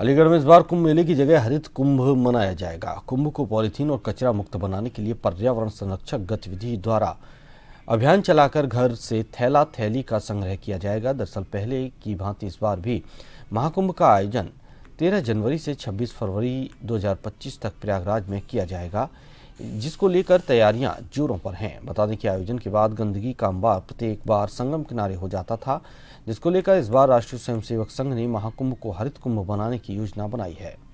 अलीगढ़ में इस बार कुंभ मेले की जगह हरित कुंभ मनाया जाएगा कुंभ को पॉलीथीन और कचरा मुक्त बनाने के लिए पर्यावरण संरक्षक गतिविधि द्वारा अभियान चलाकर घर से थैला थैली का संग्रह किया जाएगा दरअसल पहले की भांति इस बार भी महाकुंभ का आयोजन 13 जनवरी से 26 फरवरी 2025 तक प्रयागराज में किया जाएगा जिसको लेकर तैयारियां जोरों पर हैं बता दें कि आयोजन के बाद गंदगी का अंबार प्रत्येक बार संगम किनारे हो जाता था जिसको लेकर इस बार राष्ट्रीय स्वयंसेवक संघ ने महाकुंभ को हरित कुंभ बनाने की योजना बनाई है